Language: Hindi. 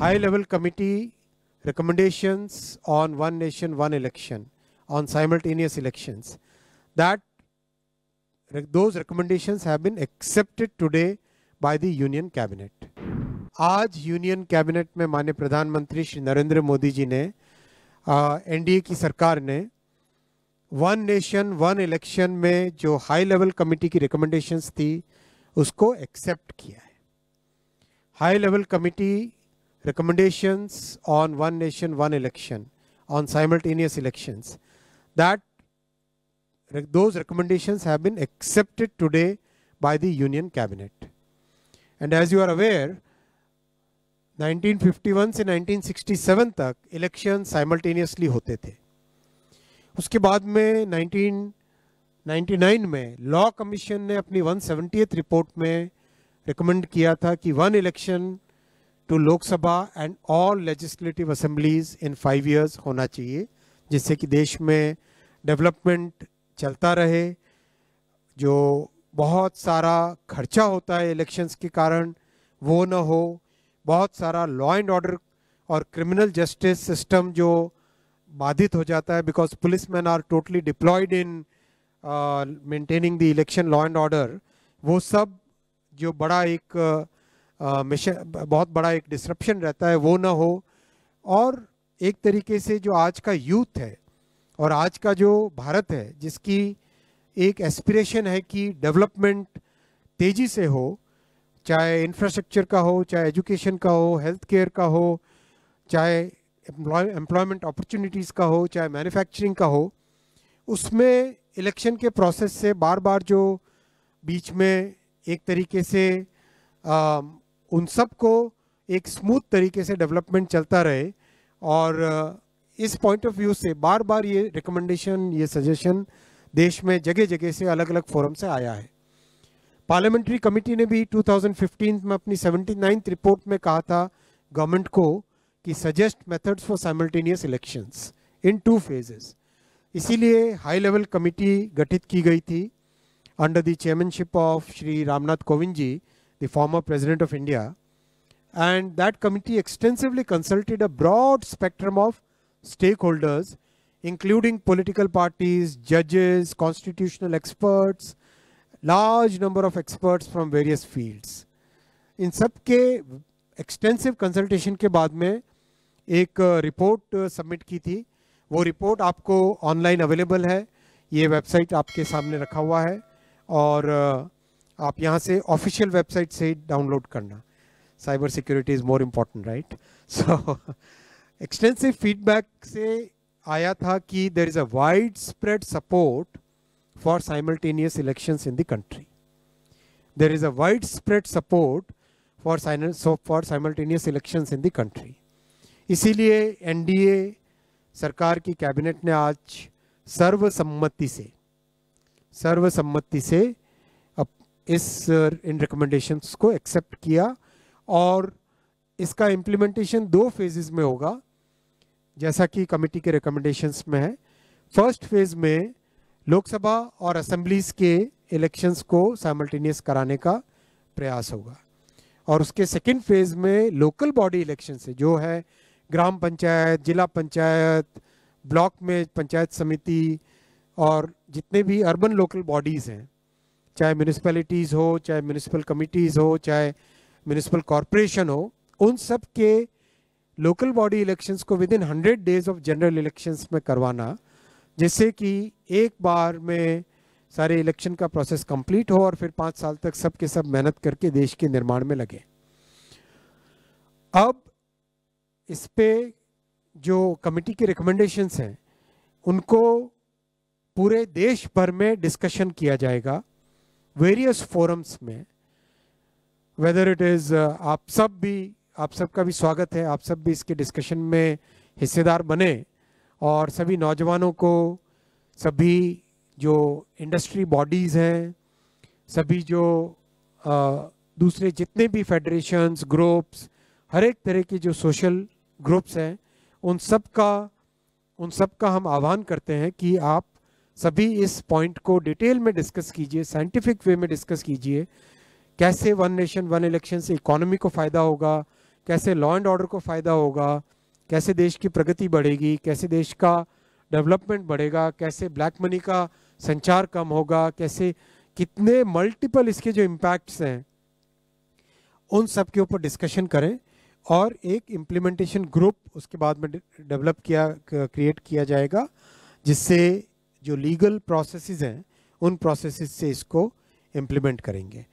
High Level Committee recommendations on One Nation, One Election, on simultaneous elections. That those recommendations have been accepted today by the Union Cabinet. aaj आज यूनियन कैबिनेट में माननीय shri narendra modi ji ne uh, nda ki sarkar ne one nation one election में जो हाई लेवल कमेटी की रिकमेंडेशंस थी उसको एक्सेप्ट किया है high level committee recommendations on one nation, one election, on simultaneous elections. That those recommendations have been accepted today by the Union Cabinet. And as you are aware, 1951 से 1967 तक इलेक्शन साइमल्टेनियसली होते थे उसके बाद में 1999 में लॉ कमीशन ने अपनी वन रिपोर्ट में रिकमेंड किया था कि one election to Lok Sabha and all legislative assemblies in five years होना चाहिए जिससे कि देश में डेवलपमेंट चलता रहे जो बहुत सारा खर्चा होता है इलेक्शंस के कारण वो न हो बहुत सारा लॉ एंड ऑर्डर और क्रिमिनल जस्टिस सिस्टम जो बाधित हो जाता है because police man are totally deployed in maintaining the election law and order वो सब जो बड़ा एक uh, मिशन बहुत बड़ा एक डिस्क्रप्शन रहता है वो ना हो और एक तरीके से जो आज का यूथ है और आज का जो भारत है जिसकी एक एस्पिरेशन है कि डेवलपमेंट तेज़ी से हो चाहे इंफ्रास्ट्रक्चर का हो चाहे एजुकेशन का हो हेल्थ केयर का हो चाहे एम्प्लॉयमेंट अपॉर्चुनिटीज़ का हो चाहे मैन्युफैक्चरिंग का हो उसमें इलेक्शन के प्रोसेस से बार बार जो बीच में एक तरीके से उन सब को एक स्मूथ तरीके से डेवलपमेंट चलता रहे और इस पॉइंट ऑफ व्यू से बार बार ये रिकमेंडेशन ये सजेशन देश में जगह जगह से अलग अलग फोरम से आया है पार्लियामेंट्री कमेटी ने भी 2015 में अपनी सेवेंटी रिपोर्ट में कहा था गवर्नमेंट को कि suggest methods for simultaneous elections in two phases इसीलिए हाई लेवल कमेटी गठित की गई थी under the chairmanship of Shri Ramnath Kovind ji the former President of India. And that committee extensively consulted a broad spectrum of stakeholders, including political parties, judges, constitutional experts, large number of experts from various fields. in sab ke extensive consultation ke baad mein ek report submit ki thi wo report aapko online available hai ye website aapke samne rakha hua hai aur uh, आप यहाँ से ऑफिशियल वेबसाइट से डाउनलोड करना cyber security is more important right so extensive feedback से आया था कि there is a wide spread support for simultaneous election in country there is a wide spread support for for simultaneous election in country इसीलिए एन इसीलिए ए सरकार की कैबिनेट ने आज सर्वसम्मति से सर्वसम्मति से इस uh, इन रिकमेंडेशंस को एक्सेप्ट किया और इसका इम्प्लीमेंटेशन दो फेजेस में होगा जैसा कि कमेटी के रिकमेंडेशंस में है फर्स्ट फेज में लोकसभा और असेंबलीज के इलेक्शंस को साइमल्टेनियस कराने का प्रयास होगा और उसके सेकेंड फेज में लोकल बॉडी इलेक्शन से जो है ग्राम पंचायत जिला पंचायत ब्लॉक में पंचायत समिति और जितने भी अर्बन लोकल बॉडीज़ हैं चाहे म्यूनिसपैलिटीज़ हो चाहे म्यूनसिपल कमिटीज़ हो चाहे म्यूनसिपल कॉरपोरेशन हो उन सब के लोकल बॉडी इलेक्शंस को within hundred days of general elections में करवाना जिससे कि एक बार में सारे इलेक्शन का प्रोसेस कंप्लीट हो और फिर पाँच साल तक सब के सब मेहनत करके देश के निर्माण में लगे अब इस पे जो कमिटी के रिकमेंडेशंस हैं उनको पूरे देश भर में डिस्कशन किया जाएगा वेरियस फोरम्स में वेदर इट इज़ आप सब भी आप सबका भी स्वागत है आप सब भी इसके डिस्कशन में हिस्सेदार बने और सभी नौजवानों को सभी जो इंडस्ट्री बॉडीज़ हैं सभी जो आ, uh, दूसरे जितने भी फेडरेशंस ग्रुप्स हर एक तरह के जो सोशल ग्रुप्स हैं उन सब का उन सब का हम आह्वान करते हैं कि आप सभी इस पॉइंट को डिटेल में डिस्कस कीजिए साइंटिफिक वे में डिस्कस कीजिए कैसे वन नेशन वन इलेक्शन से इकोनॉमी को फ़ायदा होगा कैसे लॉ एंड ऑर्डर को फ़ायदा होगा कैसे देश की प्रगति बढ़ेगी कैसे देश का डेवलपमेंट बढ़ेगा कैसे ब्लैक मनी का संचार कम होगा कैसे कितने मल्टीपल इसके जो इम्पैक्ट्स हैं उन सब के ऊपर डिस्कशन करें और एक इम्प्लीमेंटेशन ग्रुप उसके बाद में डेवलप किया क्रिएट किया जाएगा जिससे जो लीगल प्रोसेसेस हैं उन प्रोसेसेस से इसको इम्प्लीमेंट करेंगे